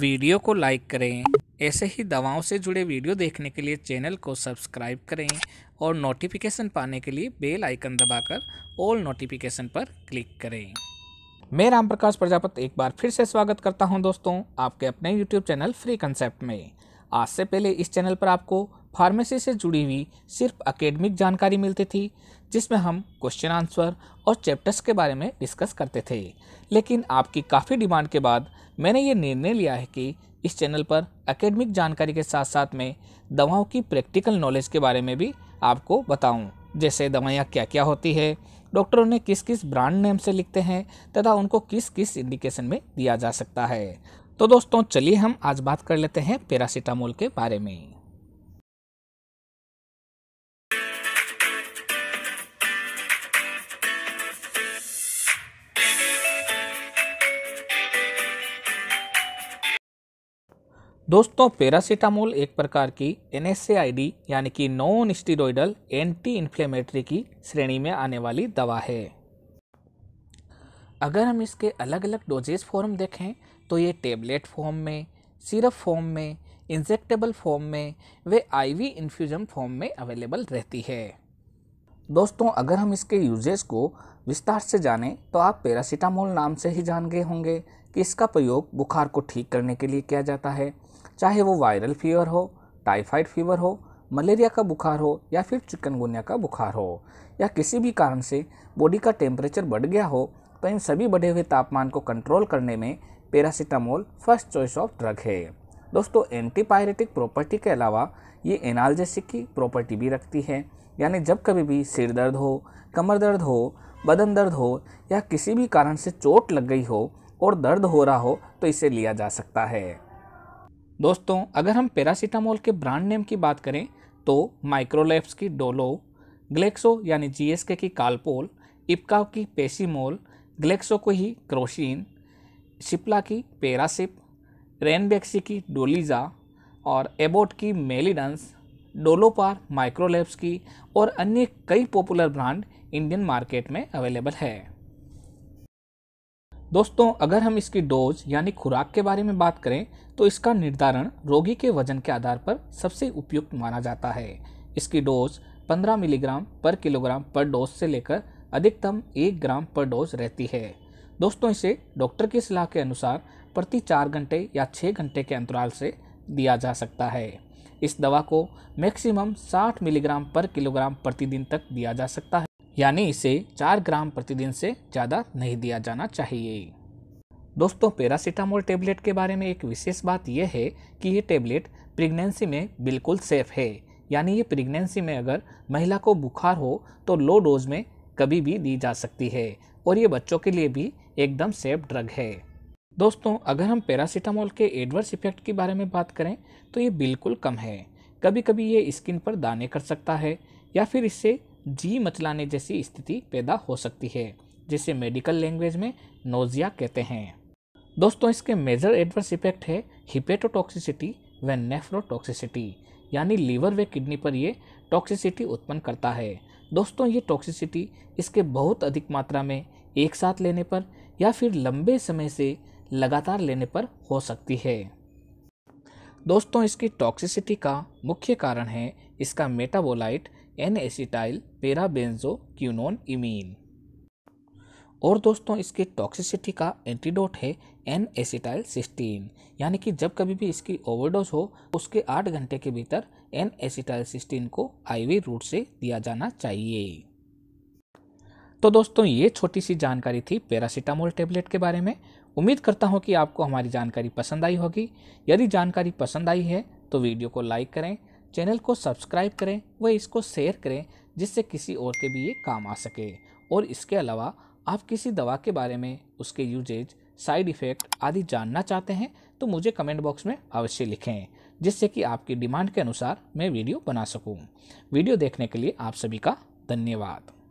Video को like करें ऐसे ही दवाओं से जुड़े वीडियो देखने के लिए चैनल को सब्सक्राइब करें और नोटिफिकेशन पाने के लिए बेल आइकन दबाकर ऑल नोटिफिकेशन पर क्लिक करें मैं राम प्रकाश प्रजापत एक बार फिर से स्वागत करता हूं दोस्तों आपके अपने यूट्यूब चैनल फ्री कंसेप्ट में आज से पहले इस चैनल पर आपको फार्मेसी से जुड़ी हुई सिर्फ अकेडमिक जानकारी मिलती थी जिसमें हम क्वेश्चन आंसर और चैप्टर्स के बारे में डिस्कस करते थे लेकिन आपकी काफ़ी डिमांड के बाद मैंने ये निर्णय लिया है कि इस चैनल पर अकेडमिक जानकारी के साथ साथ मैं दवाओं की प्रैक्टिकल नॉलेज के बारे में भी आपको बताऊं जैसे दवाइयाँ क्या क्या होती है डॉक्टरों ने किस किस ब्रांड नेम से लिखते हैं तथा उनको किस किस इंडिकेशन में दिया जा सकता है तो दोस्तों चलिए हम आज बात कर लेते हैं पैरासीटामोल के बारे में दोस्तों पैरासीटामोल एक प्रकार की एन यानी कि नॉन स्टीरोइडल एंटी इन्फ्लेमेटरी की श्रेणी में आने वाली दवा है अगर हम इसके अलग अलग डोजेज फॉर्म देखें तो ये टेबलेट फॉर्म में सिरप फॉर्म में इंजेक्टेबल फॉर्म में वे आईवी इन्फ्यूजन फॉर्म में अवेलेबल रहती है दोस्तों अगर हम इसके यूजेस को विस्तार से जानें तो आप पैरासीटामोल नाम से ही जान गए होंगे कि इसका प्रयोग बुखार को ठीक करने के लिए किया जाता है चाहे वो वायरल फीवर हो टाइफाइड फीवर हो मलेरिया का बुखार हो या फिर चिकनगुनिया का बुखार हो या किसी भी कारण से बॉडी का टेम्परेचर बढ़ गया हो तो इन सभी बढ़े हुए तापमान को कंट्रोल करने में paracetamol first choice of drug है दोस्तों एंटीपायरेटिक प्रॉपर्टी के अलावा ये एनाल्जेसिक की प्रॉपर्टी भी रखती है यानी जब कभी भी सिर दर्द हो कमर दर्द हो बदन दर्द हो या किसी भी कारण से चोट लग गई हो और दर्द हो रहा हो तो इसे लिया जा सकता है दोस्तों अगर हम पैरासीटामोल के ब्रांड नेम की बात करें तो माइक्रोलेप्स की डोलो ग्लेक्सो यानी जीएसके की कालपोल इपका की पेसीमोल ग्लेक्सो को ही क्रोशीन शिपला की पेरासिप रेनबेक्सी की डोलीजा और एबोट की मेलिडंस डोलोपार माइक्रोलेप्स की और अन्य कई पॉपुलर ब्रांड इंडियन मार्केट में अवेलेबल है दोस्तों अगर हम इसकी डोज यानी खुराक के बारे में बात करें तो इसका निर्धारण रोगी के वजन के आधार पर सबसे उपयुक्त माना जाता है इसकी डोज 15 मिलीग्राम पर किलोग्राम पर डोज से लेकर अधिकतम एक ग्राम पर डोज रहती है दोस्तों इसे डॉक्टर की सलाह के अनुसार प्रति चार घंटे या छः घंटे के अंतराल से दिया जा सकता है इस दवा को मैक्सिमम 60 मिलीग्राम पर किलोग्राम प्रतिदिन तक दिया जा सकता है यानी इसे चार ग्राम प्रतिदिन से ज़्यादा नहीं दिया जाना चाहिए दोस्तों पैरासीटामोल टेबलेट के बारे में एक विशेष बात यह है कि ये टेबलेट प्रेगनेंसी में बिल्कुल सेफ है यानी ये प्रेगनेंसी में अगर महिला को बुखार हो तो लो डोज में कभी भी दी जा सकती है और ये बच्चों के लिए भी एकदम सेफ ड्रग है दोस्तों अगर हम पैरासीटामोल के एडवर्स इफेक्ट के बारे में बात करें तो ये बिल्कुल कम है कभी कभी ये स्किन पर दाने कर सकता है या फिर इससे जी मचलाने जैसी स्थिति पैदा हो सकती है जिसे मेडिकल लैंग्वेज में नोजिया कहते हैं दोस्तों इसके मेजर एडवर्स इफेक्ट है हिपेटोटॉक्सिसिटी व नेफ्रोटॉक्सिसिटी यानी लीवर व किडनी पर ये टॉक्सिसिटी उत्पन्न करता है दोस्तों ये टॉक्सिसिटी इसके बहुत अधिक मात्रा में एक साथ लेने पर या फिर लंबे समय से लगातार लेने पर हो सकती है दोस्तों इसकी टॉक्सिसिटी का मुख्य कारण है इसका metabolite N acetyl parabenzoquinone imine और दोस्तों इसके टॉक्सिसिटी का एंटीडोट है एन एसिटाइल सिस्टीन यानी कि जब कभी भी इसकी ओवरडोज हो उसके आठ घंटे के भीतर एन एसिटाइल सिस्टीन को आईवी रूट से दिया जाना चाहिए तो दोस्तों ये छोटी सी जानकारी थी पैरासीटामोल टेबलेट के बारे में उम्मीद करता हूँ कि आपको हमारी जानकारी पसंद आई होगी यदि जानकारी पसंद आई है तो वीडियो को लाइक करें चैनल को सब्सक्राइब करें व इसको शेयर करें जिससे किसी और के भी ये काम आ सके और इसके अलावा आप किसी दवा के बारे में उसके यूजेज साइड इफ़ेक्ट आदि जानना चाहते हैं तो मुझे कमेंट बॉक्स में अवश्य लिखें जिससे कि आपकी डिमांड के अनुसार मैं वीडियो बना सकूं। वीडियो देखने के लिए आप सभी का धन्यवाद